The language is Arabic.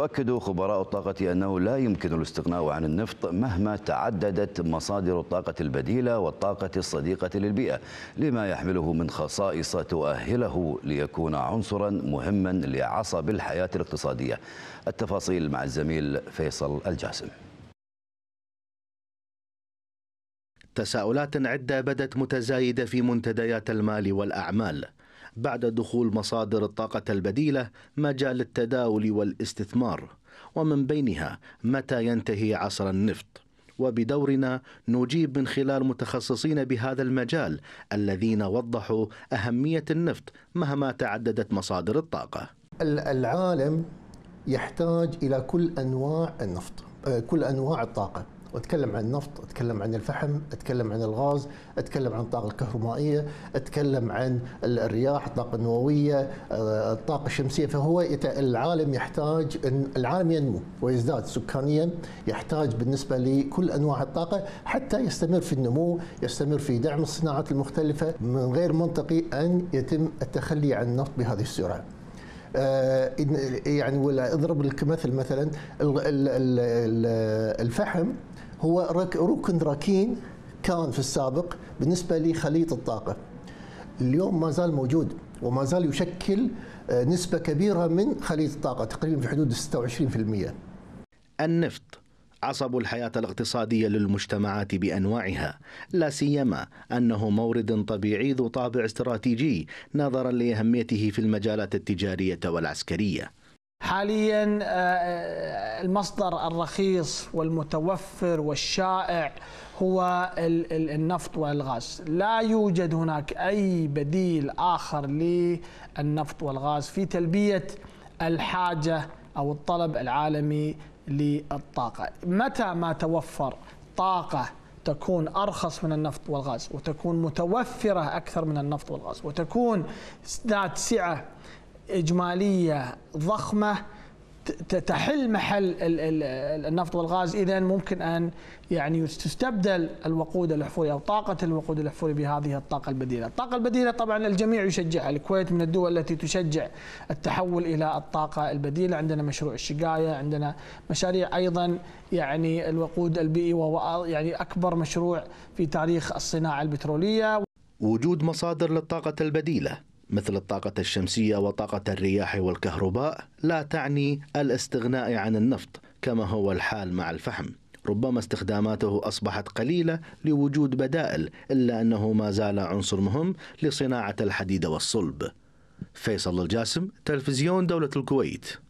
يؤكد خبراء الطاقة أنه لا يمكن الاستغناء عن النفط مهما تعددت مصادر الطاقة البديلة والطاقة الصديقة للبيئة لما يحمله من خصائص تؤهله ليكون عنصرا مهما لعصب الحياة الاقتصادية التفاصيل مع الزميل فيصل الجاسم تساؤلات عدة بدت متزايدة في منتديات المال والأعمال بعد دخول مصادر الطاقة البديلة مجال التداول والاستثمار ومن بينها متى ينتهي عصر النفط وبدورنا نجيب من خلال متخصصين بهذا المجال الذين وضحوا أهمية النفط مهما تعددت مصادر الطاقة العالم يحتاج إلى كل أنواع النفط آه، كل أنواع الطاقة واتكلم عن النفط اتكلم عن الفحم اتكلم عن الغاز اتكلم عن الطاقه الكهربائيه اتكلم عن الرياح الطاقه النوويه آه، الطاقه الشمسيه فهو العالم يحتاج ان العالم ينمو ويزداد سكانيا يحتاج بالنسبه لكل انواع الطاقه حتى يستمر في النمو يستمر في دعم الصناعات المختلفه من غير منطقي ان يتم التخلي عن النفط بهذه السرعه آه، يعني ولا اضرب لك مثل مثلا الفحم هو ركن ركين كان في السابق بالنسبة لخليط الطاقة اليوم ما زال موجود وما زال يشكل آه، نسبة كبيرة من خليط الطاقة تقريبا في حدود 26% النفط عصب الحياة الاقتصادية للمجتمعات بأنواعها لا سيما أنه مورد طبيعي ذو طابع استراتيجي نظرا لأهميته في المجالات التجارية والعسكرية حاليا آه، آه، المصدر الرخيص والمتوفر والشائع هو النفط والغاز لا يوجد هناك أي بديل آخر للنفط والغاز في تلبية الحاجة أو الطلب العالمي للطاقة متى ما توفر طاقة تكون أرخص من النفط والغاز وتكون متوفرة أكثر من النفط والغاز وتكون ذات سعة إجمالية ضخمة تحل محل النفط والغاز اذا ممكن ان يعني تستبدل الوقود الاحفوري او طاقه الوقود الاحفوري بهذه الطاقه البديله، الطاقه البديله طبعا الجميع يشجعها، الكويت من الدول التي تشجع التحول الى الطاقه البديله، عندنا مشروع الشقايه، عندنا مشاريع ايضا يعني الوقود البيئي e وهو يعني اكبر مشروع في تاريخ الصناعه البتروليه. وجود مصادر للطاقه البديله مثل الطاقة الشمسية وطاقة الرياح والكهرباء لا تعني الاستغناء عن النفط كما هو الحال مع الفحم ربما استخداماته أصبحت قليلة لوجود بدائل إلا أنه ما زال عنصر مهم لصناعة الحديد والصلب فيصل الجاسم تلفزيون دولة الكويت